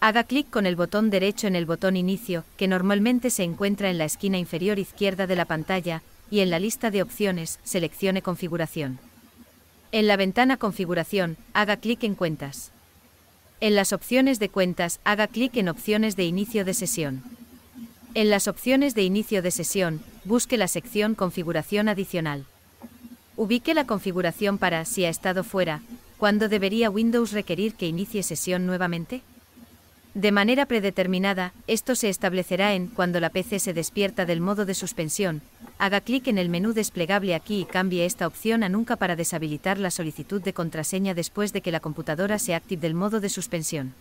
Haga clic con el botón derecho en el botón Inicio, que normalmente se encuentra en la esquina inferior izquierda de la pantalla, y en la lista de opciones seleccione Configuración. En la ventana Configuración, haga clic en Cuentas. En las opciones de cuentas, haga clic en Opciones de inicio de sesión. En las opciones de inicio de sesión, busque la sección Configuración adicional. Ubique la configuración para si ha estado fuera, ¿cuándo debería Windows requerir que inicie sesión nuevamente? De manera predeterminada, esto se establecerá en cuando la PC se despierta del modo de suspensión, haga clic en el menú desplegable aquí y cambie esta opción a nunca para deshabilitar la solicitud de contraseña después de que la computadora se active del modo de suspensión.